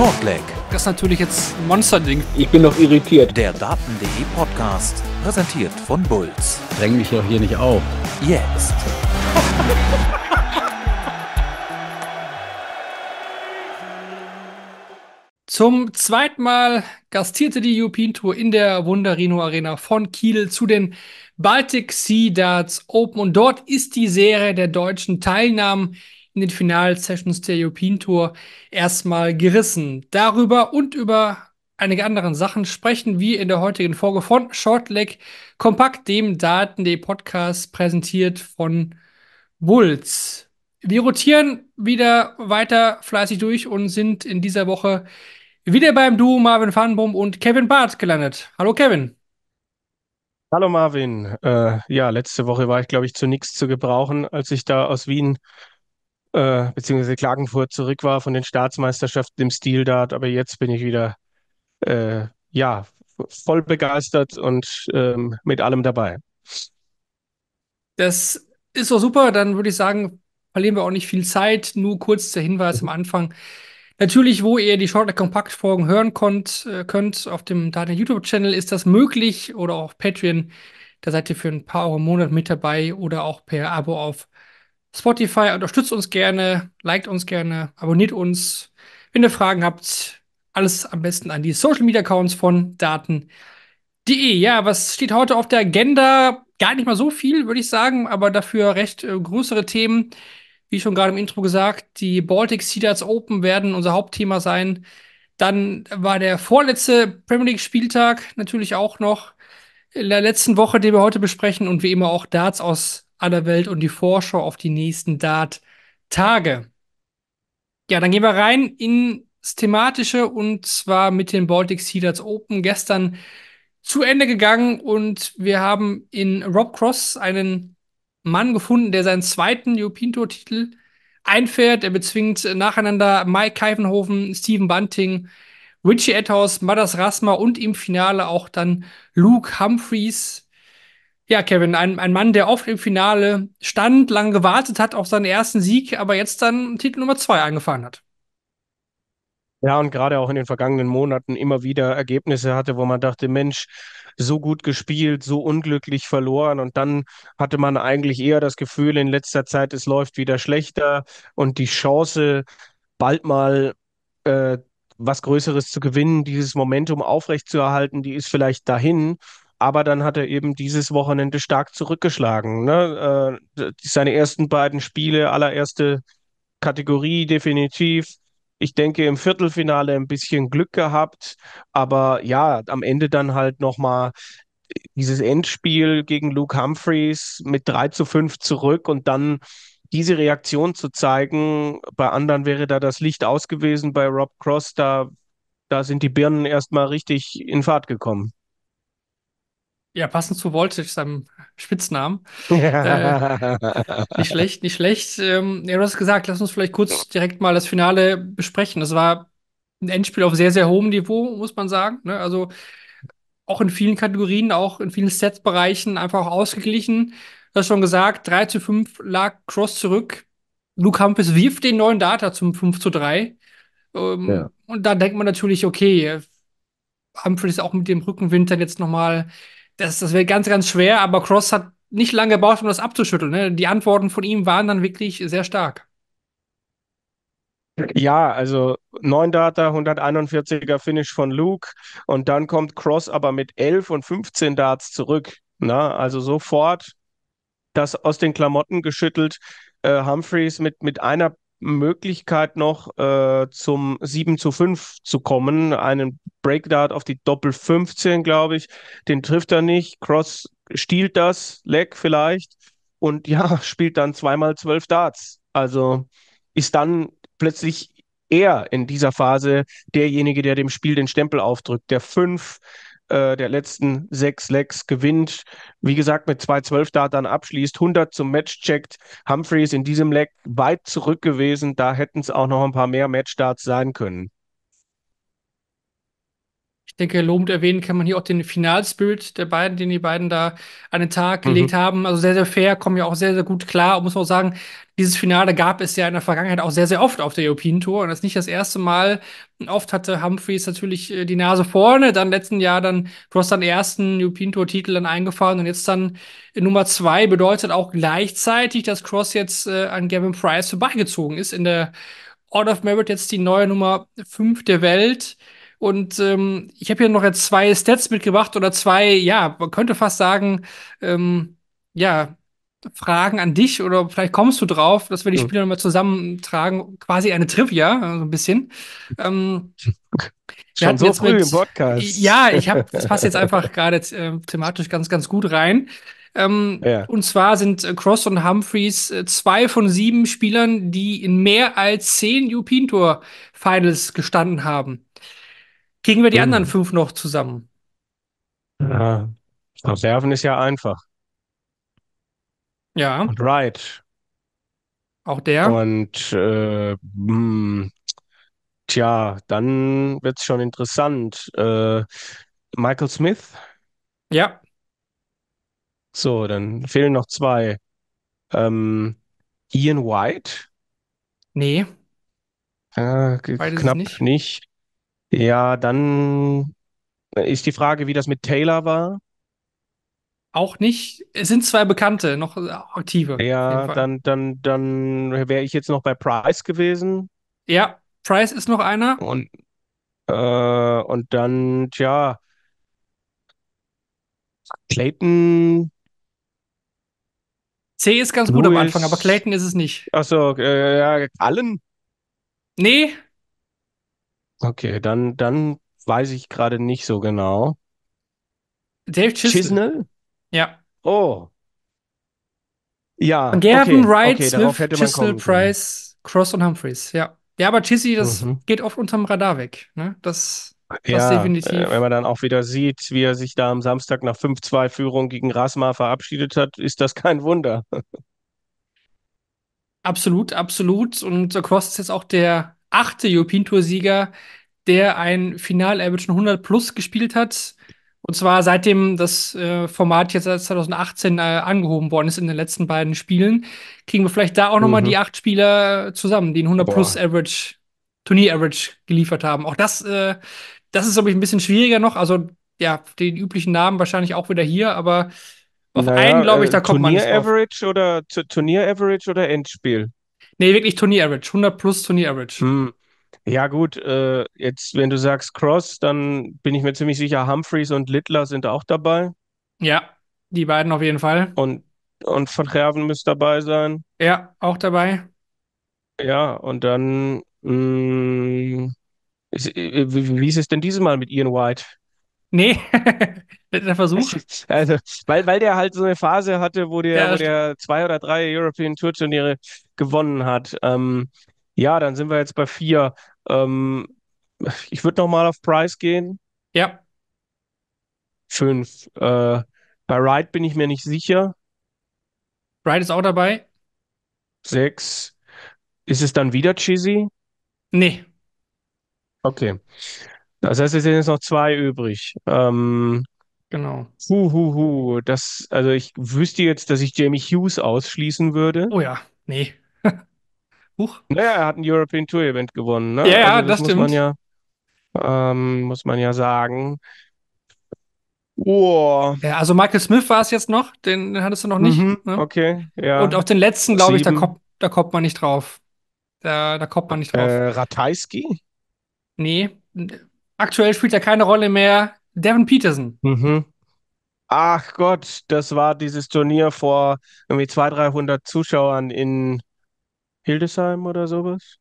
Shortleg. Das ist natürlich jetzt ein Monsterding. Ich bin noch irritiert. Der Daten.de Podcast, präsentiert von Bulls. Dräng mich doch hier nicht auf. Jetzt. Zum zweiten Mal gastierte die European Tour in der Wunderino Arena von Kiel zu den Baltic Sea Darts Open und dort ist die Serie der deutschen Teilnahmen in den Final-Sessions der European Tour erstmal gerissen. Darüber und über einige anderen Sachen sprechen wir in der heutigen Folge von Shortleg Kompakt, dem Daten.de-Podcast, präsentiert von Bulls. Wir rotieren wieder weiter fleißig durch und sind in dieser Woche wieder beim Duo Marvin Farnbaum und Kevin Barth gelandet. Hallo Kevin. Hallo Marvin. Äh, ja, letzte Woche war ich, glaube ich, zu nichts zu gebrauchen, als ich da aus Wien äh, beziehungsweise Klagenfurt zurück war von den Staatsmeisterschaften im Stil dort, aber jetzt bin ich wieder äh, ja voll begeistert und ähm, mit allem dabei. Das ist doch super, dann würde ich sagen, verlieren wir auch nicht viel Zeit, nur kurz der Hinweis am Anfang. Natürlich, wo ihr die Shortleg Kompakt Folgen hören könnt, äh, könnt auf dem Daten YouTube Channel ist das möglich oder auch Patreon. Da seid ihr für ein paar Euro im Monat mit dabei oder auch per Abo auf Spotify, unterstützt uns gerne, liked uns gerne, abonniert uns. Wenn ihr Fragen habt, alles am besten an die Social Media Accounts von Daten.de. Ja, was steht heute auf der Agenda? Gar nicht mal so viel, würde ich sagen, aber dafür recht äh, größere Themen. Wie schon gerade im Intro gesagt, die Baltic Cedars Open werden unser Hauptthema sein. Dann war der vorletzte Premier League Spieltag natürlich auch noch in der letzten Woche, den wir heute besprechen und wie immer auch Darts aus aller Welt und die Vorschau auf die nächsten Dart-Tage. Ja, dann gehen wir rein ins Thematische und zwar mit den Baltic Sea Darts Open. Gestern zu Ende gegangen und wir haben in Rob Cross einen Mann gefunden, der seinen zweiten European Tour Titel einfährt. Er bezwingt nacheinander Mike Keifenhofen, Stephen Bunting, Richie Etthaus, Madas Rasma und im Finale auch dann Luke Humphreys. Ja, Kevin, ein, ein Mann, der oft im Finale stand, lange gewartet hat auf seinen ersten Sieg, aber jetzt dann Titel Nummer zwei eingefahren hat. Ja, und gerade auch in den vergangenen Monaten immer wieder Ergebnisse hatte, wo man dachte, Mensch, so gut gespielt, so unglücklich verloren. Und dann hatte man eigentlich eher das Gefühl, in letzter Zeit, es läuft wieder schlechter und die Chance, bald mal äh, was Größeres zu gewinnen, dieses Momentum aufrechtzuerhalten, die ist vielleicht dahin. Aber dann hat er eben dieses Wochenende stark zurückgeschlagen. Ne? Äh, seine ersten beiden Spiele, allererste Kategorie definitiv. Ich denke, im Viertelfinale ein bisschen Glück gehabt. Aber ja, am Ende dann halt nochmal dieses Endspiel gegen Luke Humphreys mit 3 zu 5 zurück und dann diese Reaktion zu zeigen. Bei anderen wäre da das Licht aus gewesen, bei Rob Cross, da, da sind die Birnen erstmal richtig in Fahrt gekommen. Ja, passend zu Voltage, seinem Spitznamen. äh, nicht schlecht, nicht schlecht. Ähm, ja, du hast gesagt, lass uns vielleicht kurz direkt mal das Finale besprechen. Das war ein Endspiel auf sehr, sehr hohem Niveau, muss man sagen. Ne? Also auch in vielen Kategorien, auch in vielen Sets-Bereichen einfach auch ausgeglichen. Du hast schon gesagt, 3 zu 5 lag Cross zurück. Luke Hampus wirft den neuen Data zum 5 zu 3. Ähm, ja. Und da denkt man natürlich, okay, Humphreys auch mit dem Rückenwind dann jetzt nochmal das, das wäre ganz, ganz schwer, aber Cross hat nicht lange gebraucht, um das abzuschütteln. Ne? Die Antworten von ihm waren dann wirklich sehr stark. Ja, also 9 Data, 141er Finish von Luke und dann kommt Cross aber mit 11 und 15 Darts zurück. Na, ne? also sofort das aus den Klamotten geschüttelt. Äh, Humphreys mit, mit einer Möglichkeit noch äh, zum 7 zu 5 zu kommen. Einen Breakdart auf die Doppel 15, glaube ich. Den trifft er nicht. Cross stiehlt das, Leck vielleicht. Und ja, spielt dann zweimal zwölf Darts. Also ist dann plötzlich er in dieser Phase derjenige, der dem Spiel den Stempel aufdrückt. Der 5 äh, der letzten sechs Legs gewinnt. Wie gesagt, mit 2-12 da dann abschließt, 100 zum Match checkt. Humphreys in diesem Leg weit zurück gewesen. Da hätten es auch noch ein paar mehr Matchstarts sein können denke, lobend erwähnen kann man hier auch den Finalspirit der beiden, den die beiden da an den Tag mhm. gelegt mhm. haben. Also sehr, sehr fair, kommen ja auch sehr, sehr gut klar. Und muss man auch sagen, dieses Finale gab es ja in der Vergangenheit auch sehr, sehr oft auf der European Tour. Und das ist nicht das erste Mal. Oft hatte Humphreys natürlich äh, die Nase vorne, dann letzten Jahr dann, du hast dann ersten European Tour-Titel dann eingefahren und jetzt dann Nummer zwei bedeutet auch gleichzeitig, dass Cross jetzt äh, an Gavin Price vorbeigezogen ist in der Order of Merit jetzt die neue Nummer fünf der Welt. Und ähm, ich habe hier noch jetzt zwei Stats mitgebracht oder zwei, ja, man könnte fast sagen, ähm, ja, Fragen an dich oder vielleicht kommst du drauf, dass wir die hm. Spieler nochmal zusammentragen, quasi eine Trivia, so ein bisschen. Ähm, Schon so früh mit, im Podcast. Ja, ich habe, das passt jetzt einfach gerade äh, thematisch ganz, ganz gut rein. Ähm, ja. Und zwar sind äh, Cross und Humphreys äh, zwei von sieben Spielern, die in mehr als zehn European Tour Finals gestanden haben. Kriegen wir die mhm. anderen fünf noch zusammen? Ja. Konserven ist ja einfach. Ja. Und Wright. Auch der. Und äh, mh, hm, tja, dann wird es schon interessant. Äh, Michael Smith. Ja. So, dann fehlen noch zwei. Ähm, Ian White. Nee. Äh, knapp nicht. nicht. Ja, dann ist die Frage, wie das mit Taylor war. Auch nicht. Es sind zwei Bekannte, noch aktive. Ja, dann, dann, dann wäre ich jetzt noch bei Price gewesen. Ja, Price ist noch einer. Und, äh, und dann, tja, Clayton. C ist ganz Lewis. gut am Anfang, aber Clayton ist es nicht. Achso, äh, ja, Allen? Nee, Okay, dann, dann weiß ich gerade nicht so genau. Dave Chisnell? Chisnell? Ja. Oh. Ja. Gerben, okay, Wright, okay, Smith, hätte Chisnell, Price, Cross und Humphreys, ja. Ja, aber Chizzy, das mhm. geht oft unterm Radar weg. Ne? Das, das ja, definitiv. Äh, wenn man dann auch wieder sieht, wie er sich da am Samstag nach 5-2-Führung gegen Rasma verabschiedet hat, ist das kein Wunder. absolut, absolut. Und Cross ist jetzt auch der achte European Tour-Sieger, der ein Final-Average 100 plus gespielt hat. Und zwar seitdem das äh, Format jetzt 2018 äh, angehoben worden ist in den letzten beiden Spielen, kriegen wir vielleicht da auch mhm. nochmal die acht Spieler zusammen, die ein 100 Boah. plus Average, Turnier-Average geliefert haben. Auch das, äh, das ist, glaube ich, ein bisschen schwieriger noch. Also, ja, den üblichen Namen wahrscheinlich auch wieder hier, aber auf naja, einen, glaube ich, äh, da kommt man nicht. Turnier-Average oder Turnier-Average oder Endspiel? Nee, wirklich Turnier Average. 100 plus Turnier Average. Hm. Ja, gut, äh, jetzt, wenn du sagst Cross, dann bin ich mir ziemlich sicher, Humphreys und Littler sind auch dabei. Ja, die beiden auf jeden Fall. Und, und Van Gerven müsste dabei sein. Ja, auch dabei. Ja, und dann, mh, hm, ist, wie, wie ist es denn dieses Mal mit Ian White? Nee, der Versuch. Also, weil, weil der halt so eine Phase hatte, wo der, ja, wo der zwei oder drei European Tour Turniere gewonnen hat. Ähm, ja, dann sind wir jetzt bei vier. Ähm, ich würde nochmal auf Price gehen. Ja. Fünf. Äh, bei Wright bin ich mir nicht sicher. Wright ist auch dabei. Sechs. Ist es dann wieder Cheesy? Nee. Okay. Das heißt, es sind jetzt noch zwei übrig. Ähm, genau. Hu, hu, hu. Das, also ich wüsste jetzt, dass ich Jamie Hughes ausschließen würde. Oh ja, nee. Huch. Naja, er hat ein European Tour Event gewonnen, ne? Ja, also das, das muss stimmt. Man ja, ähm, muss man ja sagen. Oh. Ja, also Michael Smith war es jetzt noch, den, den hattest du noch nicht. Mhm, ne? Okay, ja. Und auf den letzten, glaube ich, da kommt, da kommt man nicht drauf. Da, da kommt man nicht drauf. Äh, Ratajski? Nee. Aktuell spielt er keine Rolle mehr. Devin Peterson. Mhm. Ach Gott, das war dieses Turnier vor irgendwie 200, 300 Zuschauern in Hildesheim oder sowas?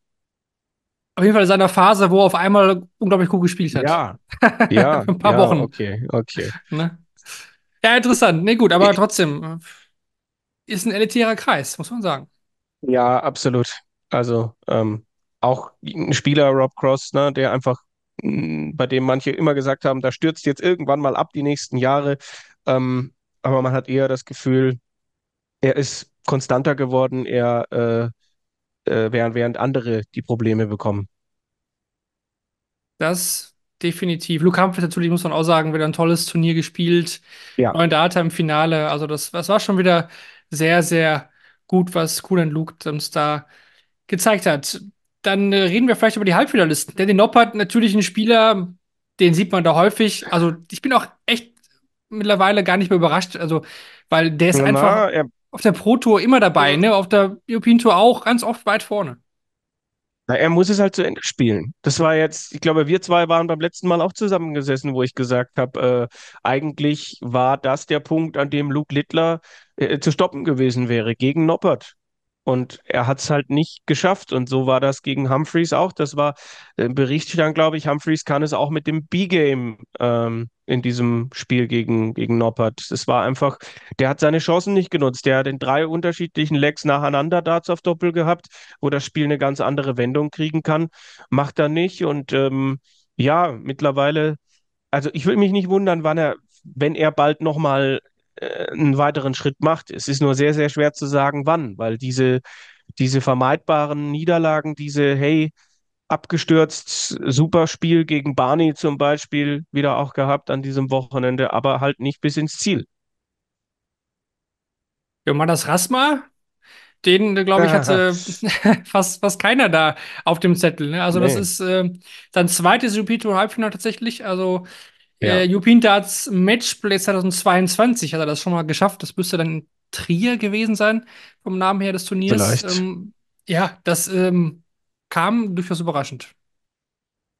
Auf jeden Fall in seiner Phase, wo er auf einmal unglaublich gut gespielt hat. Ja. Ja. ein paar ja, Wochen. Okay, okay. Ne? Ja, interessant. Nee, gut, aber ich, trotzdem äh, ist ein elitärer Kreis, muss man sagen. Ja, absolut. Also ähm, auch ein Spieler, Rob Cross, ne, der einfach, mh, mm, bei dem manche immer gesagt haben, da stürzt jetzt irgendwann mal ab die nächsten Jahre. Ähm, aber man hat eher das Gefühl, er ist konstanter geworden, er äh, äh, während, während andere die Probleme bekommen. Das definitiv. Luke Humphries natürlich, muss man auch sagen, wieder ein tolles Turnier gespielt. Ja. Neun Data im Finale. Also das, das war schon wieder sehr, sehr gut, was Kulan Luke uns da gezeigt hat. Dann äh, reden wir vielleicht über die Halbfinalisten. Denn den Noppert natürlich ein Spieler, den sieht man da häufig. Also ich bin auch echt mittlerweile gar nicht mehr überrascht. Also, weil der ist Na, einfach. Er, auf der Pro Tour immer dabei, ne? Auf der European Tour auch ganz oft weit vorne. Na, er muss es halt zu Ende spielen. Das war jetzt, ich glaube, wir zwei waren beim letzten Mal auch zusammengesessen, wo ich gesagt habe, äh, eigentlich war das der Punkt, an dem Luke Littler äh, zu stoppen gewesen wäre gegen Noppert. Und er hat es halt nicht geschafft. Und so war das gegen Humphreys auch. Das war, im äh, Bericht stand, glaube ich, Humphreys kann es auch mit dem B-Game ähm, in diesem Spiel gegen, gegen Noppert. Es war einfach, der hat seine Chancen nicht genutzt. Der hat in drei unterschiedlichen Legs nacheinander Darts auf Doppel gehabt, wo das Spiel eine ganz andere Wendung kriegen kann. Macht er nicht. Und ähm, ja, mittlerweile, also ich würde mich nicht wundern, wann er, wenn er bald nochmal äh, einen weiteren Schritt macht. Es ist nur sehr, sehr schwer zu sagen, wann, weil diese, diese vermeidbaren Niederlagen, diese, hey, abgestürzt, super Spiel gegen Barney zum Beispiel, wieder auch gehabt an diesem Wochenende, aber halt nicht bis ins Ziel. Jomandas Rasma, den, äh, glaube ich, hatte fast, fast keiner da auf dem Zettel. Ne? Also, nee. das ist äh, sein zweites Jupiter-Halbfinale tatsächlich. Also, ja. Äh, Jupinter hat's Matchplay 2022 hat er das schon mal geschafft. Das müsste dann Trier gewesen sein, vom Namen her des Turniers. Ähm, ja, das ähm, kam durchaus überraschend.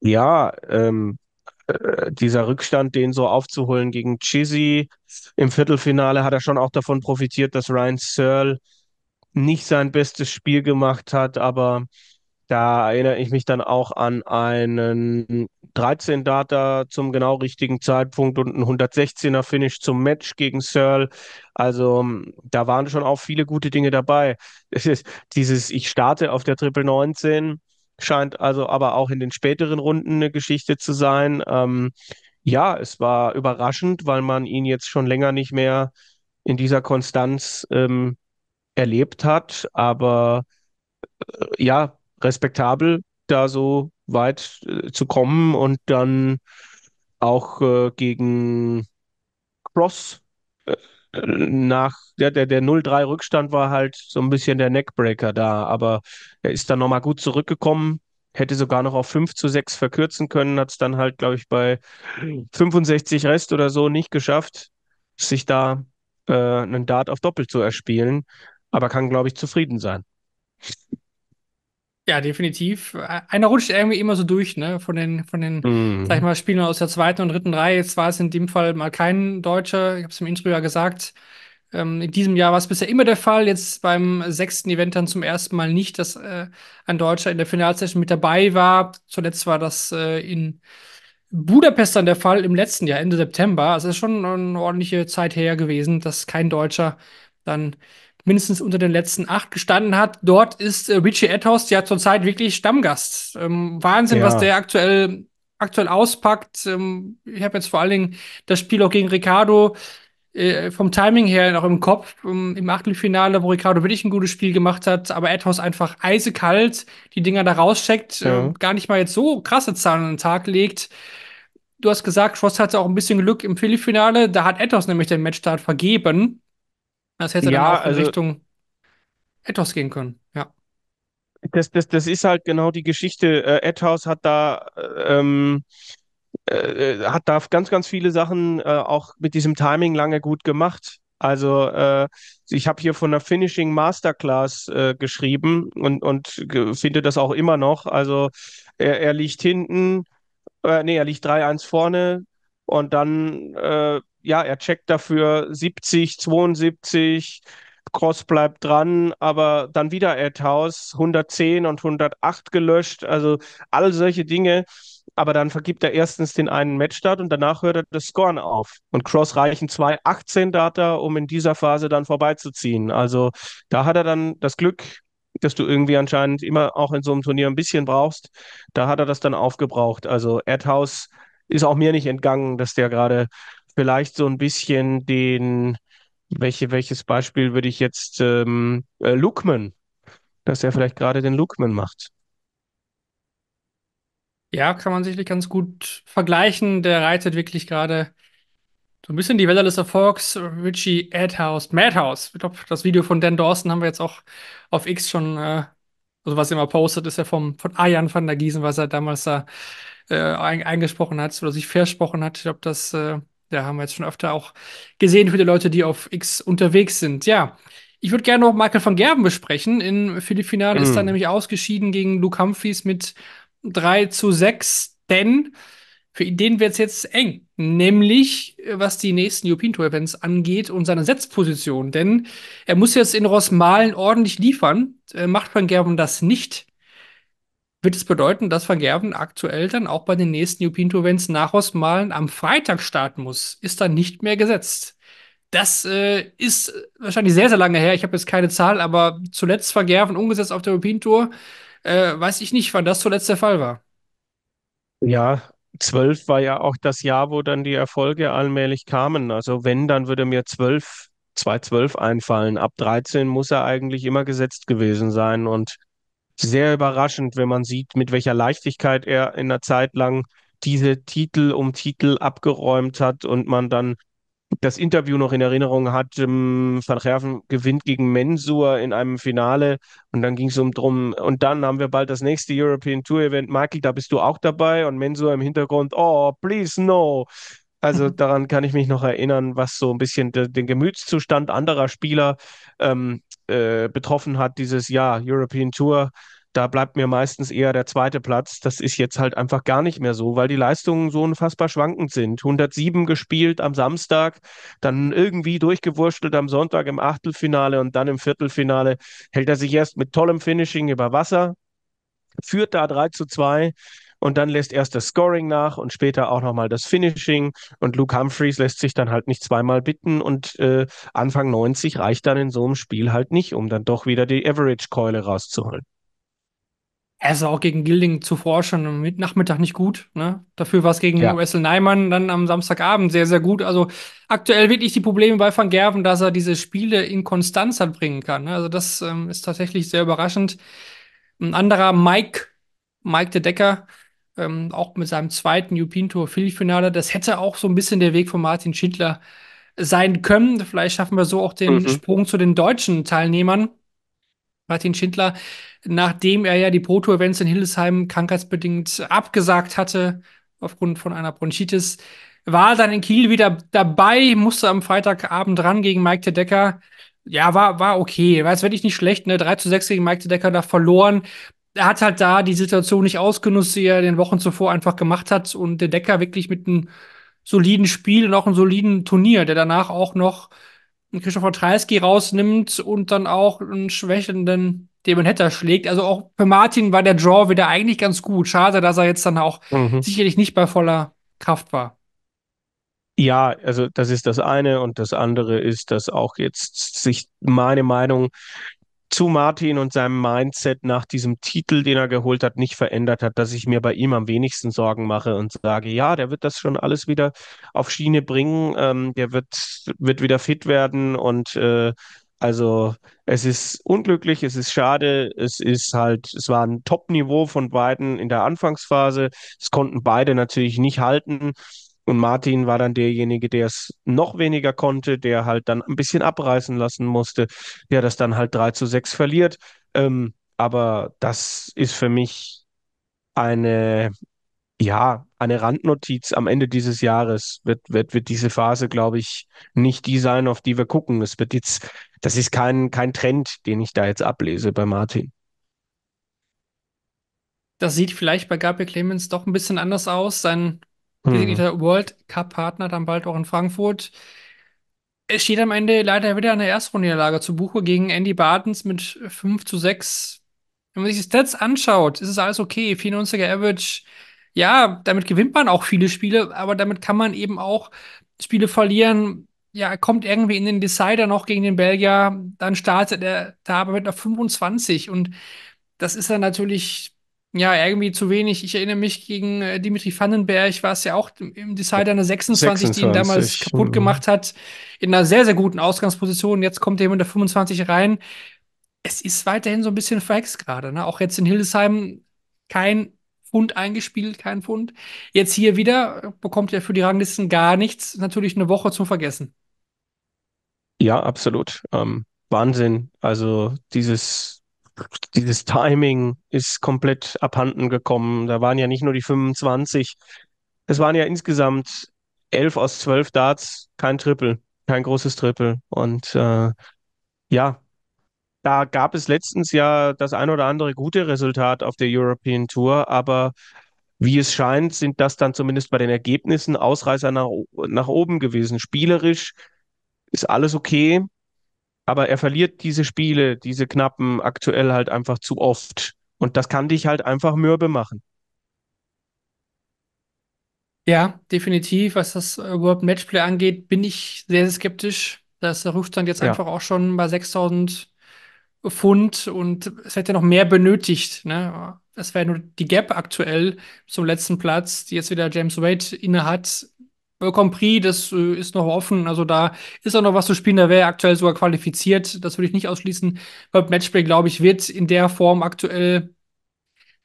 Ja, ähm, äh, dieser Rückstand, den so aufzuholen gegen Chizzy. Im Viertelfinale hat er schon auch davon profitiert, dass Ryan Searle nicht sein bestes Spiel gemacht hat, aber da erinnere ich mich dann auch an einen 13 Data zum genau richtigen Zeitpunkt und einen 116er Finish zum Match gegen Searle. Also da waren schon auch viele gute Dinge dabei. Es ist dieses ich starte auf der Triple 19 scheint also aber auch in den späteren Runden eine Geschichte zu sein. Ähm, ja, es war überraschend, weil man ihn jetzt schon länger nicht mehr in dieser Konstanz ähm, erlebt hat. Aber äh, ja, respektabel, da so weit äh, zu kommen und dann auch äh, gegen Cross äh, nach ja, der, der 0-3 Rückstand war halt so ein bisschen der Neckbreaker da, aber er ist dann nochmal gut zurückgekommen, hätte sogar noch auf 5 zu 6 verkürzen können, hat es dann halt, glaube ich, bei 65 Rest oder so nicht geschafft, sich da äh, einen Dart auf Doppel zu erspielen, aber kann, glaube ich, zufrieden sein. Ja, definitiv. Einer rutscht irgendwie immer so durch, ne? Von den, von den, mm. sag ich mal, Spielern aus der zweiten und dritten Reihe. Jetzt war es in dem Fall mal kein Deutscher. Ich habe es im Intro ja gesagt. Ähm, in diesem Jahr war es bisher immer der Fall. Jetzt beim sechsten Event dann zum ersten Mal nicht, dass äh, ein Deutscher in der Finalsession mit dabei war. Zuletzt war das äh, in Budapest dann der Fall im letzten Jahr, Ende September. Also ist schon eine ordentliche Zeit her gewesen, dass kein Deutscher dann mindestens unter den letzten acht gestanden hat. Dort ist äh, Richie Edhouse ja zurzeit wirklich Stammgast. Ähm, Wahnsinn, ja. was der aktuell aktuell auspackt. Ähm, ich habe jetzt vor allen Dingen das Spiel auch gegen Ricardo äh, vom Timing her noch im Kopf ähm, im Achtelfinale, wo Ricardo wirklich ein gutes Spiel gemacht hat, aber Edhouse einfach eisekalt die Dinger da rauscheckt, ja. äh, gar nicht mal jetzt so krasse Zahlen an den Tag legt. Du hast gesagt, Schwarz hatte auch ein bisschen Glück im Philly-Finale. Da hat Ethos nämlich den Matchstart vergeben. Das hätte ja, dann auch in also, Richtung Ethos gehen können, ja. Das, das, das ist halt genau die Geschichte. Äh, Ethos hat da äh, ähm, äh, hat da ganz, ganz viele Sachen äh, auch mit diesem Timing lange gut gemacht. Also äh, ich habe hier von der Finishing Masterclass äh, geschrieben und, und finde das auch immer noch. Also er, er liegt hinten, äh, nee, er liegt 3-1 vorne, und dann, äh, ja, er checkt dafür 70, 72, Cross bleibt dran, aber dann wieder Ad House, 110 und 108 gelöscht, also all solche Dinge. Aber dann vergibt er erstens den einen Matchstart und danach hört er das Scoren auf. Und Cross reichen zwei 18 Data, um in dieser Phase dann vorbeizuziehen. Also da hat er dann das Glück, dass du irgendwie anscheinend immer auch in so einem Turnier ein bisschen brauchst. Da hat er das dann aufgebraucht. Also Ad House ist auch mir nicht entgangen, dass der gerade vielleicht so ein bisschen den, welche, welches Beispiel würde ich jetzt, ähm, äh, Lukman, dass er vielleicht gerade den Lukman macht. Ja, kann man sicherlich ganz gut vergleichen. Der reitet wirklich gerade so ein bisschen die Welle des Erfolgs. Richie Adhouse, Madhouse. Ich glaube, das Video von Dan Dawson haben wir jetzt auch auf X schon, äh, also was er immer postet, ist ja vom, von Ayan van der Gießen, was er damals da äh, eingesprochen hat oder sich versprochen hat. Ich glaube, das äh, da haben wir jetzt schon öfter auch gesehen für die Leute, die auf X unterwegs sind. Ja, ich würde gerne noch Michael van Gerben besprechen. In, Im Viertelfinale mm. ist er mm. nämlich ausgeschieden gegen Luke Humphries mit 3 zu 6, denn für den wird es jetzt eng, nämlich äh, was die nächsten European Tour Events angeht und seine Setzposition, denn er muss jetzt in Rosmalen ordentlich liefern. Äh, macht Van Gerben das nicht, wird es bedeuten, dass Van Gerven aktuell dann auch bei den nächsten European Tour Events nach Ostmalen am Freitag starten muss. Ist dann nicht mehr gesetzt. Das äh, ist wahrscheinlich sehr, sehr lange her. Ich habe jetzt keine Zahl, aber zuletzt Van Gerven umgesetzt auf der European Tour. Äh, weiß ich nicht, wann das zuletzt der Fall war. Ja, 12 war ja auch das Jahr, wo dann die Erfolge allmählich kamen. Also wenn, dann würde mir 12, 212 einfallen. Ab 13 muss er eigentlich immer gesetzt gewesen sein und sehr überraschend, wenn man sieht, mit welcher Leichtigkeit er in der Zeit lang diese Titel um Titel abgeräumt hat und man dann das Interview noch in Erinnerung hat, ähm, Van Gerven gewinnt gegen Mensur in einem Finale und dann ging es um drum und dann haben wir bald das nächste European Tour Event. Michael, da bist du auch dabei und Mensur im Hintergrund, oh, please no. Also mhm. daran kann ich mich noch erinnern, was so ein bisschen den Gemütszustand anderer Spieler ähm, äh, betroffen hat dieses Jahr, European Tour, da bleibt mir meistens eher der zweite Platz. Das ist jetzt halt einfach gar nicht mehr so, weil die Leistungen so unfassbar schwankend sind. 107 gespielt am Samstag, dann irgendwie durchgewurschtelt am Sonntag im Achtelfinale und dann im Viertelfinale hält er sich erst mit tollem Finishing über Wasser, führt da 3 zu 2 und dann lässt erst das Scoring nach und später auch nochmal das Finishing und Luke Humphreys lässt sich dann halt nicht zweimal bitten und äh, Anfang 90 reicht dann in so einem Spiel halt nicht, um dann doch wieder die Average-Keule rauszuholen. Er ist auch gegen Gilding zuvor schon am Nachmittag nicht gut. Ne? Dafür war es gegen ja. Wessel Neimann dann am Samstagabend sehr, sehr gut. Also aktuell wirklich die Probleme bei Van Gerven, dass er diese Spiele in Konstanz halt bringen kann. Ne? Also das ähm, ist tatsächlich sehr überraschend. Ein anderer Mike, Mike de Decker, ähm, auch mit seinem zweiten European Tour Viertelfinale. Das hätte auch so ein bisschen der Weg von Martin Schindler sein können. Vielleicht schaffen wir so auch den mhm. Sprung zu den deutschen Teilnehmern. Martin Schindler, nachdem er ja die Pro-Tour-Events in Hildesheim krankheitsbedingt abgesagt hatte, aufgrund von einer Bronchitis, war dann in Kiel wieder dabei, musste am Freitagabend ran gegen Mike de Decker. Ja, war, war okay. War jetzt wirklich nicht schlecht, ne? 3 zu 6 gegen Mike Decker da verloren er hat halt da die Situation nicht ausgenutzt, die er in den Wochen zuvor einfach gemacht hat. Und der Decker wirklich mit einem soliden Spiel und auch einem soliden Turnier, der danach auch noch Christopher Treisky rausnimmt und dann auch einen schwächenden Demon Hatter schlägt. Also auch für Martin war der Draw wieder eigentlich ganz gut. Schade, dass er jetzt dann auch mhm. sicherlich nicht bei voller Kraft war. Ja, also das ist das eine und das andere ist, dass auch jetzt sich meine Meinung zu Martin und seinem Mindset nach diesem Titel, den er geholt hat, nicht verändert hat, dass ich mir bei ihm am wenigsten Sorgen mache und sage, ja, der wird das schon alles wieder auf Schiene bringen, ähm, der wird, wird wieder fit werden und äh, also es ist unglücklich, es ist schade, es ist halt, es war ein Top-Niveau von beiden in der Anfangsphase. Es konnten beide natürlich nicht halten. Und Martin war dann derjenige, der es noch weniger konnte, der halt dann ein bisschen abreißen lassen musste, der das dann halt 3 zu 6 verliert. Ähm, aber das ist für mich eine, ja, eine Randnotiz am Ende dieses Jahres wird, wird, wird diese Phase, glaube ich, nicht die sein, auf die wir gucken. Es wird jetzt, das ist kein, kein Trend, den ich da jetzt ablese bei Martin. Das sieht vielleicht bei Gabriel Clemens doch ein bisschen anders aus. Sein gesegnete hm. mhm. World Cup-Partner dann bald auch in Frankfurt. Es steht am Ende leider wieder eine Erstrundenniederlage zu Buche gegen Andy Bartens mit 5 zu 6. Wenn man sich die Stats anschaut, ist es alles okay. 94er Average. Ja, damit gewinnt man auch viele Spiele, aber damit kann man eben auch Spiele verlieren. Ja, er kommt irgendwie in den Decider noch gegen den Belgier, dann startet er da aber mit einer 25 und das ist dann natürlich ja, irgendwie zu wenig. Ich erinnere mich, gegen äh, Dimitri Vandenberg war es ja auch im Decider eine 26, 26, die ihn damals kaputt mhm. gemacht hat. In einer sehr, sehr guten Ausgangsposition. Jetzt kommt er eben in der 25 rein. Es ist weiterhin so ein bisschen verhext gerade. Ne? Auch jetzt in Hildesheim kein Pfund eingespielt, kein Pfund. Jetzt hier wieder bekommt er für die Ranglisten gar nichts. Natürlich eine Woche zum Vergessen. Ja, absolut. Ähm, Wahnsinn. Also dieses dieses Timing ist komplett abhanden gekommen. Da waren ja nicht nur die 25, es waren ja insgesamt 11 aus 12 Darts, kein Triple, kein großes Triple. Und äh, ja, da gab es letztens ja das ein oder andere gute Resultat auf der European Tour, aber wie es scheint, sind das dann zumindest bei den Ergebnissen Ausreißer nach, nach oben gewesen. Spielerisch ist alles okay aber er verliert diese Spiele, diese knappen, aktuell halt einfach zu oft. Und das kann dich halt einfach mürbe machen. Ja, definitiv. Was das World äh, Matchplay angeht, bin ich sehr, sehr skeptisch. Das ist der jetzt ja. einfach auch schon bei 6000 Pfund und es hätte noch mehr benötigt. Ne? Das wäre nur die Gap aktuell zum letzten Platz, die jetzt wieder James Wade innehat, äh, Grand Prix, das äh, ist noch offen. Also da ist auch noch was zu spielen. Da wäre er aktuell sogar qualifiziert. Das würde ich nicht ausschließen. Weil Matchplay, glaube ich, wird in der Form aktuell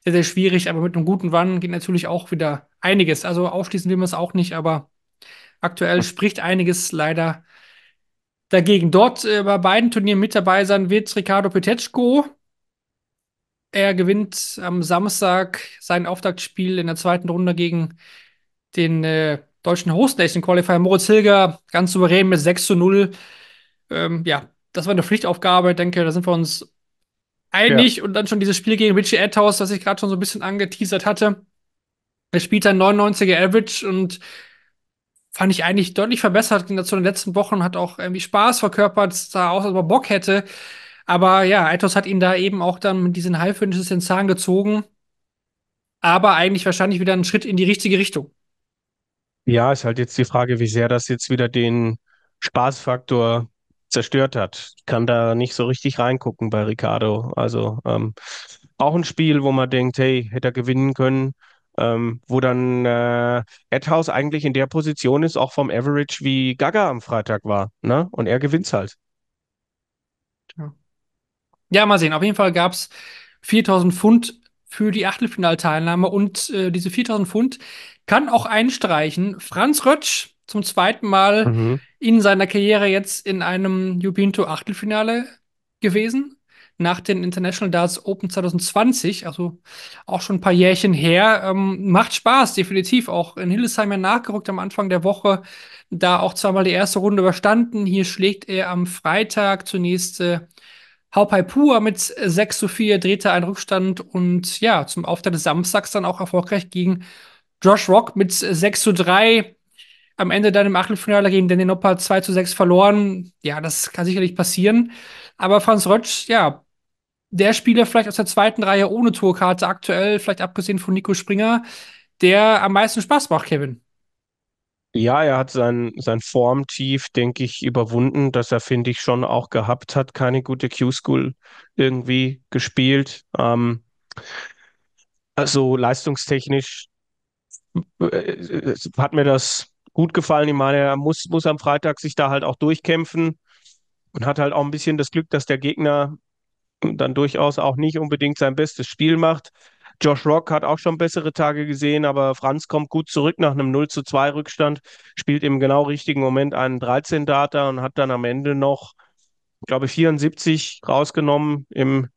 sehr, sehr schwierig. Aber mit einem guten Run geht natürlich auch wieder einiges. Also ausschließen will man es auch nicht. Aber aktuell spricht einiges leider dagegen. Dort äh, bei beiden Turnieren mit dabei sein wird Ricardo Petechko. Er gewinnt am Samstag sein Auftaktspiel in der zweiten Runde gegen den äh, deutschen Host Nation Qualifier. Moritz Hilger ganz souverän mit 6 zu 0. Ähm, ja, das war eine Pflichtaufgabe. Ich denke, da sind wir uns einig. Ja. Und dann schon dieses Spiel gegen Richie Edhouse, das ich gerade schon so ein bisschen angeteasert hatte. Er spielt dann 99er Average und fand ich eigentlich deutlich verbessert in den letzten Wochen, hat auch irgendwie Spaß verkörpert, sah aus, als ob er Bock hätte. Aber ja, Eitos hat ihn da eben auch dann mit diesen High Finishes den Zahn gezogen. Aber eigentlich wahrscheinlich wieder einen Schritt in die richtige Richtung. Ja, ist halt jetzt die Frage, wie sehr das jetzt wieder den Spaßfaktor zerstört hat. Ich kann da nicht so richtig reingucken bei Ricardo. Also ähm, auch ein Spiel, wo man denkt, hey, hätte er gewinnen können. Ähm, wo dann äh, Edhouse eigentlich in der Position ist, auch vom Average, wie Gaga am Freitag war. Ne? Und er gewinnt halt. Ja. mal sehen. Auf jeden Fall gab es 4000 Pfund für die Achtelfinalteilnahme und äh, diese 4000 Pfund kann auch einstreichen. Franz Rötsch zum zweiten Mal mhm. in seiner Karriere jetzt in einem Jubinto Achtelfinale gewesen. Nach den International Darts Open 2020, also auch schon ein paar Jährchen her. Ähm, macht Spaß, definitiv. Auch in Hildesheim ja nachgerückt am Anfang der Woche. Da auch zweimal die erste Runde überstanden. Hier schlägt er am Freitag zunächst äh, Haupai Pua mit 6 zu 4, drehte einen Rückstand und ja, zum Auftakt des Samstags dann auch erfolgreich gegen Josh Rock mit 6 zu 3 am Ende dann im Achtelfinale gegen Danny Nopper 2 zu 6 verloren. Ja, das kann sicherlich passieren. Aber Franz Rötsch, ja, der Spieler vielleicht aus der zweiten Reihe ohne Tourkarte aktuell, vielleicht abgesehen von Nico Springer, der am meisten Spaß macht, Kevin. Ja, er hat sein, sein Formtief, denke ich, überwunden, dass er, finde ich, schon auch gehabt hat. Keine gute Q-School irgendwie gespielt. Ähm, also leistungstechnisch äh, äh, hat mir das gut gefallen. Ich meine, er muss, muss am Freitag sich da halt auch durchkämpfen und hat halt auch ein bisschen das Glück, dass der Gegner dann durchaus auch nicht unbedingt sein bestes Spiel macht. Josh Rock hat auch schon bessere Tage gesehen, aber Franz kommt gut zurück nach einem 0 zu 2 Rückstand, spielt im genau richtigen Moment einen 13 Data und hat dann am Ende noch, glaube ich, 74 rausgenommen im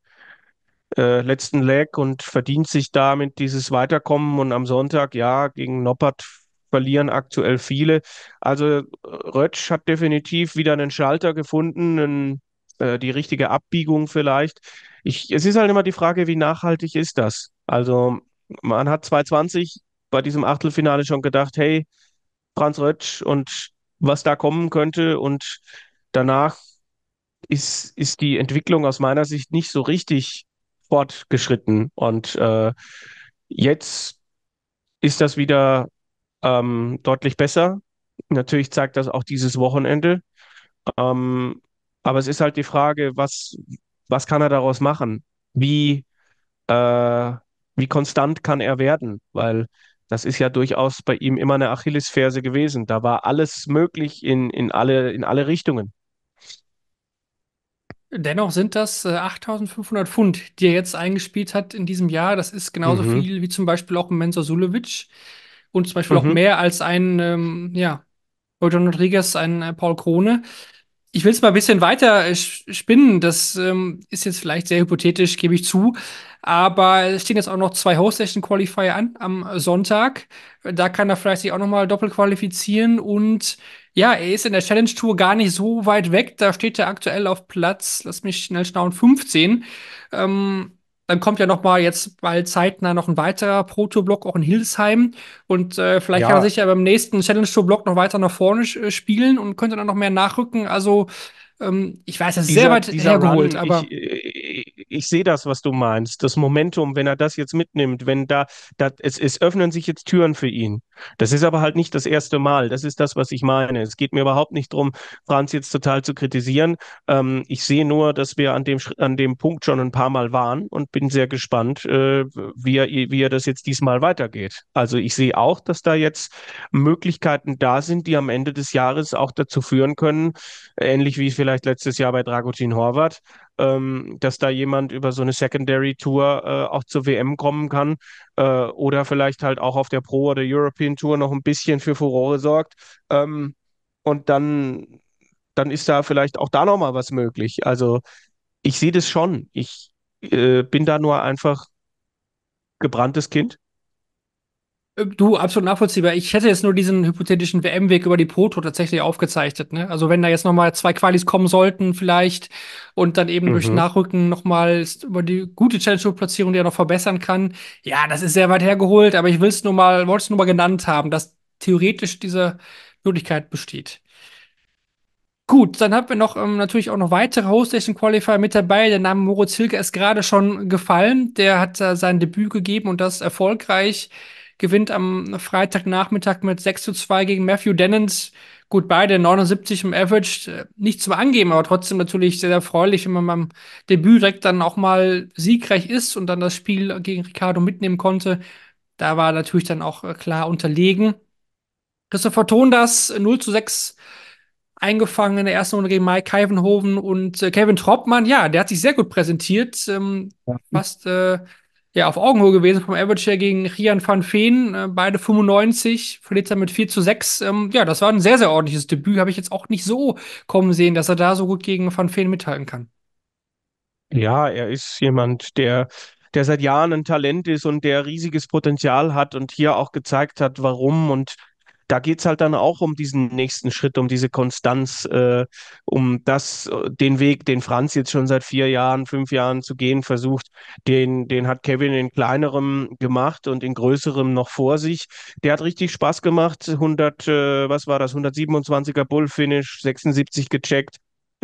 äh, letzten Leg und verdient sich damit dieses Weiterkommen und am Sonntag, ja, gegen Noppert verlieren aktuell viele. Also äh, Rötsch hat definitiv wieder einen Schalter gefunden, einen, äh, die richtige Abbiegung vielleicht. Ich, es ist halt immer die Frage, wie nachhaltig ist das? Also man hat 2020 bei diesem Achtelfinale schon gedacht, hey, Franz Rötsch und was da kommen könnte und danach ist, ist die Entwicklung aus meiner Sicht nicht so richtig fortgeschritten. Und äh, jetzt ist das wieder ähm, deutlich besser. Natürlich zeigt das auch dieses Wochenende. Ähm, aber es ist halt die Frage, was, was kann er daraus machen? Wie, äh, wie konstant kann er werden? Weil das ist ja durchaus bei ihm immer eine Achillesferse gewesen. Da war alles möglich in, in, alle, in alle Richtungen. Dennoch sind das äh, 8.500 Pfund, die er jetzt eingespielt hat in diesem Jahr. Das ist genauso mhm. viel wie zum Beispiel auch Mensur Sulevic und zum Beispiel mhm. auch mehr als ein, ähm, ja, Bolton Rodriguez, ein äh, Paul Krone. Ich will es mal ein bisschen weiter spinnen. Das ähm, ist jetzt vielleicht sehr hypothetisch, gebe ich zu. Aber es stehen jetzt auch noch zwei Host Session Qualifier an am Sonntag. Da kann er vielleicht sich auch nochmal doppelt qualifizieren. Und ja, er ist in der Challenge Tour gar nicht so weit weg. Da steht er aktuell auf Platz, lass mich schnell schauen, 15. Ähm, dann kommt ja noch mal jetzt bald zeitnah noch ein weiterer Proto-Block, auch in Hildesheim. Und äh, vielleicht ja. kann er sich ja beim nächsten Challenge-Tour-Block noch weiter nach vorne äh, spielen und könnte dann noch mehr nachrücken. Also ähm, ich weiß, das ist dieser, sehr weit hergeholt, Run, aber. Ich, ich sehe das, was du meinst. Das Momentum, wenn er das jetzt mitnimmt, wenn da, da es, es öffnen sich jetzt Türen für ihn. Das ist aber halt nicht das erste Mal. Das ist das, was ich meine. Es geht mir überhaupt nicht darum, Franz jetzt total zu kritisieren. Ähm, ich sehe nur, dass wir an dem, an dem Punkt schon ein paar Mal waren und bin sehr gespannt, äh, wie, er, wie er das jetzt diesmal weitergeht. Also ich sehe auch, dass da jetzt Möglichkeiten da sind, die am Ende des Jahres auch dazu führen können, ähnlich wie vielleicht letztes Jahr bei Dragutin Horvath, ähm, dass da jemand über so eine Secondary Tour äh, auch zur WM kommen kann äh, oder vielleicht halt auch auf der Pro oder European Tour noch ein bisschen für Furore sorgt. Ähm, und dann, dann ist da vielleicht auch da nochmal was möglich. Also ich sehe das schon. Ich äh, bin da nur einfach gebranntes Kind Du, absolut nachvollziehbar. Ich hätte jetzt nur diesen hypothetischen WM-Weg über die Proto tatsächlich aufgezeichnet. Ne? Also wenn da jetzt nochmal zwei Qualis kommen sollten vielleicht und dann eben mhm. durch Nachrücken nochmal über die gute Challenge-Platzierung, die er noch verbessern kann. Ja, das ist sehr weit hergeholt, aber ich will es nur mal, wollte es nur mal genannt haben, dass theoretisch diese Möglichkeit besteht. Gut, dann haben wir noch ähm, natürlich auch noch weitere Hostation Qualifier mit dabei. Der Name Moritz Hilke ist gerade schon gefallen. Der hat äh, sein Debüt gegeben und das erfolgreich gewinnt am Freitagnachmittag mit 6 zu 2 gegen Matthew Dennens. Gut, beide 79 im Average, äh, nicht zu Angeben, aber trotzdem natürlich sehr erfreulich, wenn man beim Debüt direkt dann auch mal siegreich ist und dann das Spiel gegen Ricardo mitnehmen konnte. Da war natürlich dann auch äh, klar unterlegen. Christopher Tondas 0 äh, zu 6 eingefangen in der ersten Runde gegen Mike Kaivenhoven und äh, Kevin Troppmann, ja, der hat sich sehr gut präsentiert. Ähm, ja. Fast äh, ja, auf Augenhöhe gewesen vom Average her gegen Rian van Feen. Äh, beide 95, verletzt er mit 4 zu 6. Ähm, ja, das war ein sehr, sehr ordentliches Debüt. Habe ich jetzt auch nicht so kommen sehen, dass er da so gut gegen van Feen mithalten kann. Ja, er ist jemand, der der seit Jahren ein Talent ist und der riesiges Potenzial hat und hier auch gezeigt hat, warum und da geht es halt dann auch um diesen nächsten Schritt, um diese Konstanz, äh, um das, den Weg, den Franz jetzt schon seit vier Jahren, fünf Jahren zu gehen versucht, den, den hat Kevin in kleinerem gemacht und in größerem noch vor sich. Der hat richtig Spaß gemacht, 100, äh, was war das, 127er Bullfinish, 76 gecheckt,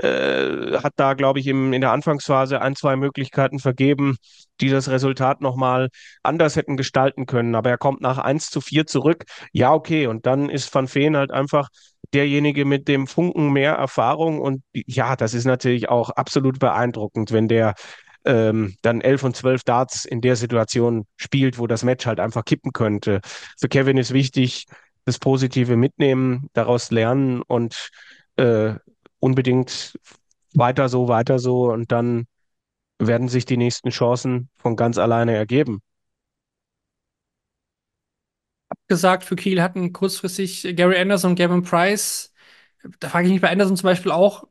äh, hat da, glaube ich, im, in der Anfangsphase ein, zwei Möglichkeiten vergeben, die das Resultat nochmal anders hätten gestalten können. Aber er kommt nach 1 zu 4 zurück. Ja, okay. Und dann ist Van Feen halt einfach derjenige mit dem Funken mehr Erfahrung. Und ja, das ist natürlich auch absolut beeindruckend, wenn der ähm, dann 11 und 12 Darts in der Situation spielt, wo das Match halt einfach kippen könnte. Für Kevin ist wichtig, das Positive mitnehmen, daraus lernen und äh, unbedingt weiter so, weiter so und dann werden sich die nächsten Chancen von ganz alleine ergeben. Abgesagt für Kiel hatten kurzfristig Gary Anderson und Gavin Price. Da frage ich mich bei Anderson zum Beispiel auch,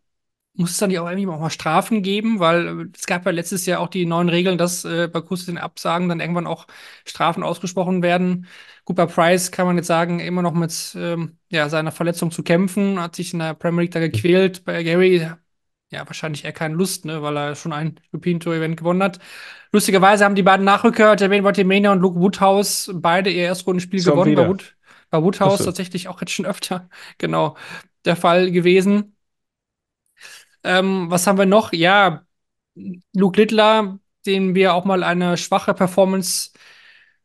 muss es dann ja auch irgendwie auch mal Strafen geben, weil äh, es gab ja letztes Jahr auch die neuen Regeln, dass äh, bei kurzen Absagen dann irgendwann auch Strafen ausgesprochen werden. Cooper Price kann man jetzt sagen, immer noch mit ähm, ja, seiner Verletzung zu kämpfen, hat sich in der Premier League da gequält. Bei Gary, ja, wahrscheinlich eher keine Lust, ne, weil er schon ein European Tour Event gewonnen hat. Lustigerweise haben die beiden Nachrücker, Jermaine Watemania und Luke Woodhouse, beide ihr Erstrundenspiel gewonnen. Bei, Wood, bei, Woodhouse tatsächlich auch jetzt schon öfter, genau, der Fall gewesen. Ähm, was haben wir noch? Ja, Luke Littler, den wir auch mal eine schwache Performance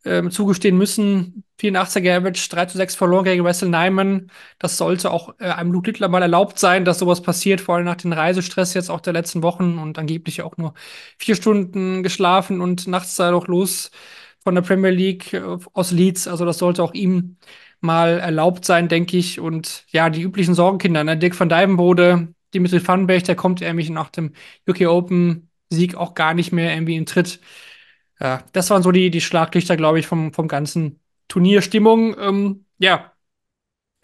ähm, zugestehen müssen. 84er Average, 3 zu 6 verloren gegen Wrestle Nyman. Das sollte auch äh, einem Luke Littler mal erlaubt sein, dass sowas passiert, vor allem nach dem Reisestress jetzt auch der letzten Wochen und angeblich auch nur vier Stunden geschlafen und nachts da noch los von der Premier League äh, aus Leeds. Also das sollte auch ihm mal erlaubt sein, denke ich. Und ja, die üblichen Sorgenkinder, ne? Dirk van Dijvenbode, Dimitri Funberg, der kommt nämlich nach dem UK Open Sieg auch gar nicht mehr irgendwie in Tritt. Ja, das waren so die, die Schlaglichter, glaube ich, vom, vom ganzen Turnierstimmung. Ähm, ja,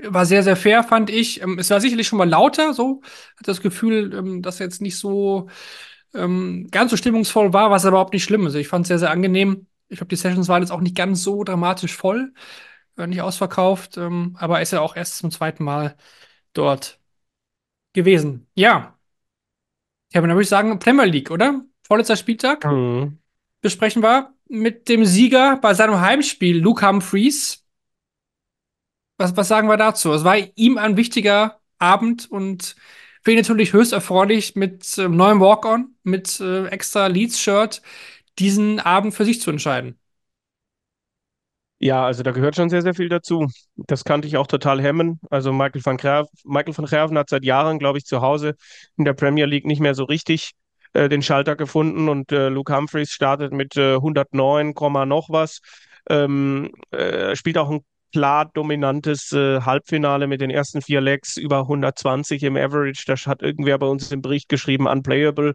war sehr, sehr fair, fand ich. Ähm, es war sicherlich schon mal lauter, so. Hat das Gefühl, ähm, dass jetzt nicht so ähm, ganz so stimmungsvoll war, was aber überhaupt nicht schlimm ist. Also ich fand es sehr, sehr angenehm. Ich glaube, die Sessions waren jetzt auch nicht ganz so dramatisch voll, äh, nicht ausverkauft, ähm, aber ist ja auch erst zum zweiten Mal dort gewesen. Ja. Kevin, dann würde ich sagen, Premier League, oder? Vorletzter Spieltag. Mhm. Besprechen wir mit dem Sieger bei seinem Heimspiel, Luke Humphreys. Was, was sagen wir dazu? Es war ihm ein wichtiger Abend und für ihn natürlich höchst erfreulich, mit äh, neuem Walk-On, mit äh, extra Leeds-Shirt diesen Abend für sich zu entscheiden. Ja, also da gehört schon sehr, sehr viel dazu. Das kannte ich auch total hemmen. Also Michael van, Graf, Michael van Gerven hat seit Jahren, glaube ich, zu Hause in der Premier League nicht mehr so richtig äh, den Schalter gefunden und äh, Luke Humphreys startet mit äh, 109, noch was. Ähm, äh, spielt auch ein klar dominantes äh, Halbfinale mit den ersten vier Legs, über 120 im Average. Das hat irgendwer bei uns im Bericht geschrieben, unplayable.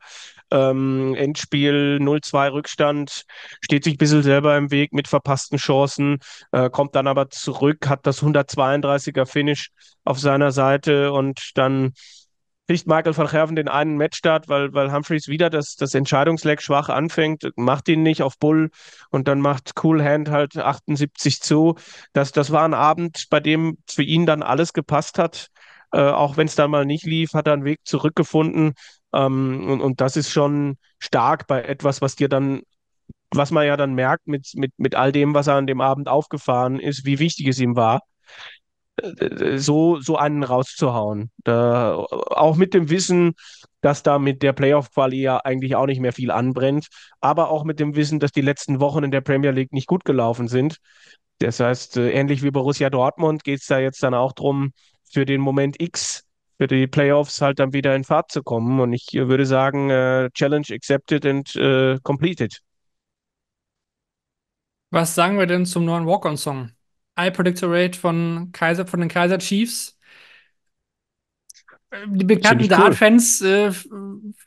Ähm, Endspiel 0-2 Rückstand, steht sich ein bisschen selber im Weg mit verpassten Chancen, äh, kommt dann aber zurück, hat das 132er Finish auf seiner Seite und dann kriegt Michael van Gerven den einen Matchstart, weil, weil Humphreys wieder das, das Entscheidungsleck schwach anfängt, macht ihn nicht auf Bull und dann macht Cool Hand halt 78 zu. Das, das war ein Abend, bei dem für ihn dann alles gepasst hat. Äh, auch wenn es dann mal nicht lief, hat er einen Weg zurückgefunden. Ähm, und, und das ist schon stark bei etwas, was dir dann was man ja dann merkt mit, mit, mit all dem, was er an dem Abend aufgefahren ist, wie wichtig es ihm war. Äh, so, so einen rauszuhauen. Da, auch mit dem Wissen, dass da mit der Playoff-Quali ja eigentlich auch nicht mehr viel anbrennt, aber auch mit dem Wissen, dass die letzten Wochen in der Premier League nicht gut gelaufen sind. Das heißt, äh, ähnlich wie Borussia Dortmund geht es da jetzt dann auch darum, für den Moment X, für die Playoffs halt dann wieder in Fahrt zu kommen. Und ich äh, würde sagen, äh, Challenge accepted and äh, completed. Was sagen wir denn zum neuen Walk-on-Song? I Predictor Rate von Kaiser, von den Kaiser Chiefs. Äh, die bekannten Dart-Fans cool. äh,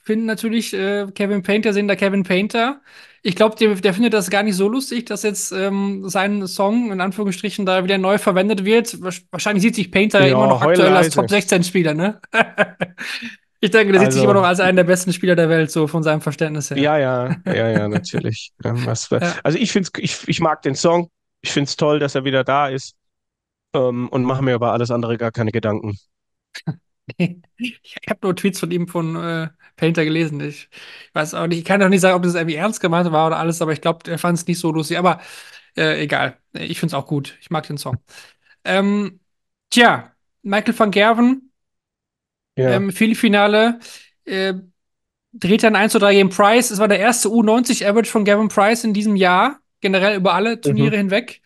finden natürlich äh, Kevin Painter, sehen da Kevin Painter. Ich glaube, der, der, findet das gar nicht so lustig, dass jetzt ähm, sein Song in Anführungsstrichen da wieder neu verwendet wird. Wahrscheinlich sieht sich Painter ja, immer noch aktuell als Top 16-Spieler, ne? ich denke, der also, sieht sich also immer noch als einen der besten Spieler der Welt, so von seinem Verständnis her. Ja, ja, ja, ja, natürlich. Ähm, also ich finde ich, ich mag den Song, ich finde es toll, dass er wieder da ist ähm, und mache mir über alles andere gar keine Gedanken. Ich habe nur Tweets von ihm von äh, Painter gelesen. Ich weiß auch nicht, ich kann auch nicht sagen, ob das irgendwie ernst gemeint war oder alles, aber ich glaube, er fand es nicht so lustig. Aber äh, egal, ich finde es auch gut. Ich mag den Song. Ähm, tja, Michael van Gerven, ja. ähm, Viertelfinale, äh, dreht dann 1 zu 3 gegen Price. Es war der erste U90-Average von Gavin Price in diesem Jahr generell über alle mhm. Turniere mhm. hinweg.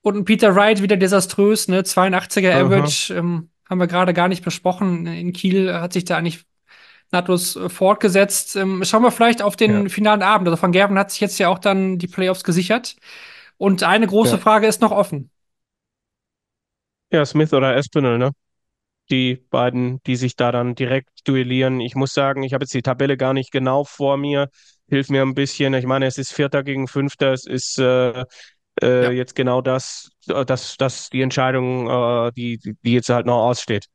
Und Peter Wright wieder desaströs, ne? 82er Average, ähm, haben wir gerade gar nicht besprochen. In Kiel hat sich da eigentlich nahtlos äh, fortgesetzt. Ähm, schauen wir vielleicht auf den ja. finalen Abend. Also Van Gerven hat sich jetzt ja auch dann die Playoffs gesichert. Und eine große ja. Frage ist noch offen. Ja, Smith oder Espinel, ne? Die beiden, die sich da dann direkt duellieren. Ich muss sagen, ich habe jetzt die Tabelle gar nicht genau vor mir hilft mir ein bisschen. Ich meine, es ist Vierter gegen Fünfter, es ist äh, äh, ja. jetzt genau das, äh, das, das die Entscheidung, äh, die, die jetzt halt noch aussteht.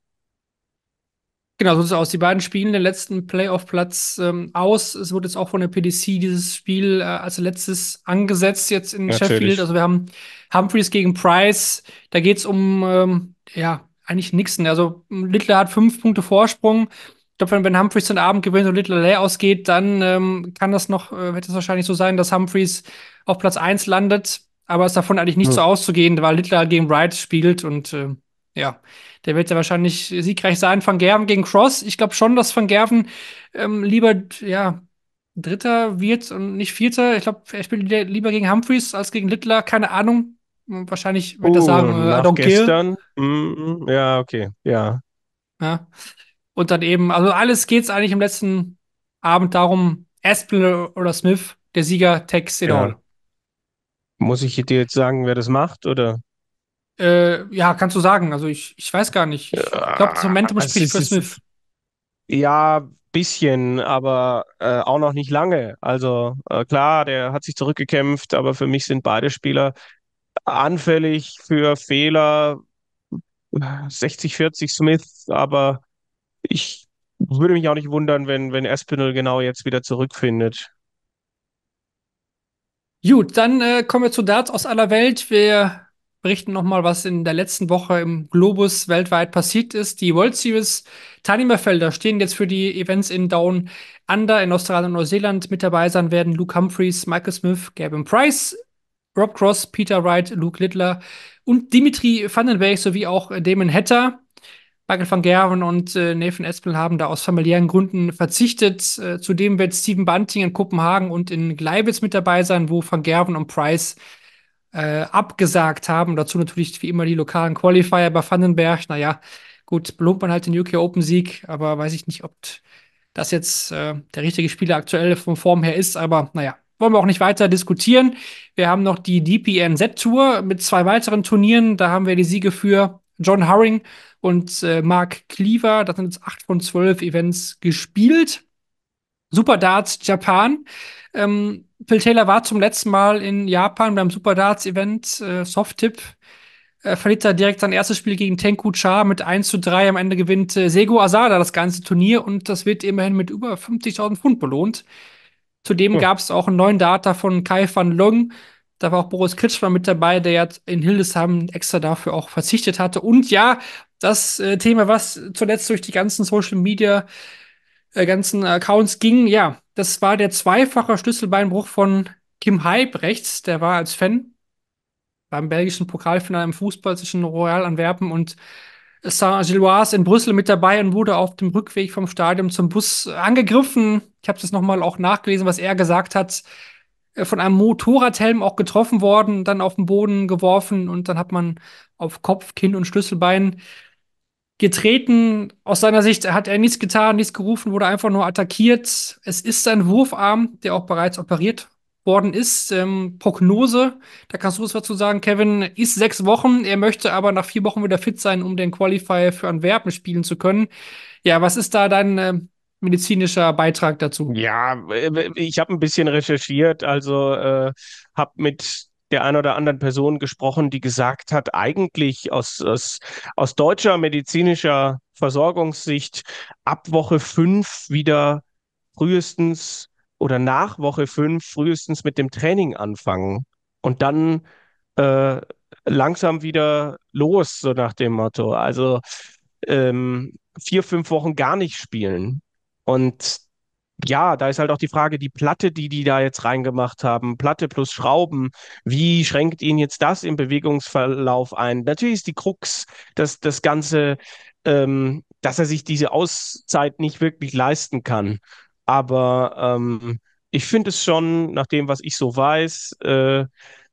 Genau, so sieht es aus. Die beiden spielen den letzten Playoff-Platz ähm, aus. Es wurde jetzt auch von der PDC dieses Spiel äh, als letztes angesetzt jetzt in Natürlich. Sheffield. Also wir haben Humphreys gegen Price. Da geht es um, ähm, ja, eigentlich Nixon. Also Littler hat fünf Punkte Vorsprung glaube, wenn, wenn Humphreys den Abend gewinnt und Little Lay ausgeht, dann ähm, kann das noch, äh, wird es wahrscheinlich so sein, dass Humphreys auf Platz 1 landet, aber es davon eigentlich nicht ja. so auszugehen, weil Littler gegen Wright spielt und äh, ja, der wird ja wahrscheinlich siegreich sein. Van Gerven gegen Cross. Ich glaube schon, dass Van Gerven ähm, lieber, ja, Dritter wird und nicht Vierter. Ich glaube, er spielt lieber gegen Humphreys als gegen Littler. Keine Ahnung. Wahrscheinlich wird oh, sagen, äh, I don't gestern. Mm, ja, okay. Ja. Ja. Und dann eben, also alles geht es eigentlich im letzten Abend darum, Asplin oder Smith, der Sieger, takes it ja. all. Muss ich dir jetzt sagen, wer das macht, oder? Äh, ja, kannst du sagen. Also ich, ich weiß gar nicht. Ich glaube, das Momentum spielt für Smith. Ja, bisschen, aber äh, auch noch nicht lange. Also äh, klar, der hat sich zurückgekämpft, aber für mich sind beide Spieler anfällig für Fehler. 60-40 Smith, aber ich würde mich auch nicht wundern, wenn, wenn Espinel genau jetzt wieder zurückfindet. Gut, dann äh, kommen wir zu Darts aus aller Welt. Wir berichten nochmal, was in der letzten Woche im Globus weltweit passiert ist. Die World Series Teilnehmerfelder stehen jetzt für die Events in Down Under in Australien und Neuseeland. Mit dabei sein werden Luke Humphreys, Michael Smith, Gavin Price, Rob Cross, Peter Wright, Luke Littler und Dimitri Vandenberg sowie auch Damon Hatter. Michael van Gerven und äh, Nathan Espel haben da aus familiären Gründen verzichtet. Äh, zudem wird Steven Bunting in Kopenhagen und in Gleiwitz mit dabei sein, wo van Gerven und Price äh, abgesagt haben. Dazu natürlich wie immer die lokalen Qualifier bei Vandenberg. Naja, gut, belohnt man halt den UK Open Sieg, aber weiß ich nicht, ob das jetzt äh, der richtige Spieler aktuell von Form her ist, aber naja, wollen wir auch nicht weiter diskutieren. Wir haben noch die DPNZ Tour mit zwei weiteren Turnieren. Da haben wir die Siege für John Haring und äh, Mark Cleaver. Das sind jetzt acht von zwölf Events gespielt. Super Darts Japan. Ähm, Phil Taylor war zum letzten Mal in Japan beim Super Darts Event, äh, Soft-Tipp. Er verliert da direkt sein erstes Spiel gegen Tenku Cha mit 1 zu 3. Am Ende gewinnt äh, Sego Asada das ganze Turnier und das wird immerhin mit über 50.000 Pfund belohnt. Zudem hm. gab es auch einen neuen Data von Kai van Lung, da war auch Boris Kritschmer mit dabei, der ja in Hildesheim extra dafür auch verzichtet hatte. Und ja, das äh, Thema, was zuletzt durch die ganzen Social Media äh, ganzen Accounts ging, ja, das war der zweifache Schlüsselbeinbruch von Kim Hype rechts. Der war als Fan beim belgischen Pokalfinale im Fußball zwischen Royal Antwerpen und Saint-Gilloise in Brüssel mit dabei und wurde auf dem Rückweg vom Stadion zum Bus angegriffen. Ich habe das nochmal auch nachgelesen, was er gesagt hat. Äh, von einem Motorradhelm auch getroffen worden, dann auf den Boden geworfen und dann hat man auf Kopf, Kinn und Schlüsselbein getreten. Aus seiner Sicht hat er nichts getan, nichts gerufen, wurde einfach nur attackiert. Es ist sein Wurfarm, der auch bereits operiert worden ist. Ähm, Prognose, da kannst du was dazu sagen, Kevin, ist sechs Wochen. Er möchte aber nach vier Wochen wieder fit sein, um den Qualifier für Antwerpen spielen zu können. Ja, was ist da dein äh, medizinischer Beitrag dazu? Ja, ich habe ein bisschen recherchiert, also äh, habe mit der einen oder anderen Person gesprochen, die gesagt hat, eigentlich aus, aus, aus deutscher medizinischer Versorgungssicht ab Woche fünf wieder frühestens oder nach Woche fünf frühestens mit dem Training anfangen und dann äh, langsam wieder los, so nach dem Motto. Also ähm, vier, fünf Wochen gar nicht spielen. Und ja, da ist halt auch die Frage, die Platte, die die da jetzt reingemacht haben, Platte plus Schrauben, wie schränkt ihn jetzt das im Bewegungsverlauf ein? Natürlich ist die Krux, dass das Ganze, ähm, dass er sich diese Auszeit nicht wirklich leisten kann. Aber ähm, ich finde es schon, nach dem, was ich so weiß, äh,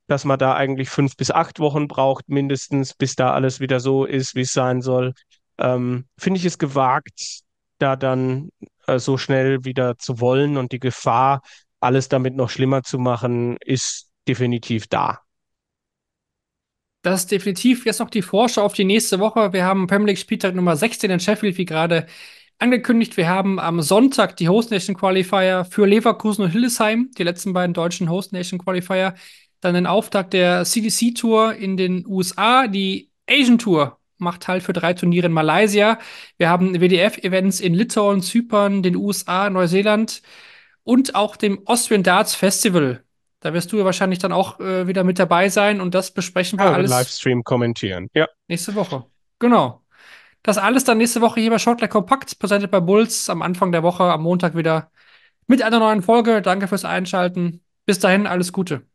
dass man da eigentlich fünf bis acht Wochen braucht, mindestens, bis da alles wieder so ist, wie es sein soll. Ähm, finde ich es gewagt, da dann äh, so schnell wieder zu wollen und die Gefahr, alles damit noch schlimmer zu machen, ist definitiv da. Das ist definitiv jetzt noch die Vorschau auf die nächste Woche. Wir haben Premier League Spieltag Nummer 16 in Sheffield, wie gerade angekündigt. Wir haben am Sonntag die Host Nation Qualifier für Leverkusen und Hildesheim, die letzten beiden deutschen Host Nation Qualifier. Dann den Auftakt der CDC Tour in den USA, die Asian Tour macht halt für drei Turniere in Malaysia. Wir haben WDF-Events in Litauen, Zypern, den USA, Neuseeland und auch dem Austrian Darts Festival. Da wirst du ja wahrscheinlich dann auch äh, wieder mit dabei sein und das besprechen wir ja, ah, alles. Livestream kommentieren, ja. Nächste Woche. Genau. Das alles dann nächste Woche hier bei Shortleg Kompakt, präsentiert bei Bulls am Anfang der Woche, am Montag wieder mit einer neuen Folge. Danke fürs Einschalten. Bis dahin, alles Gute.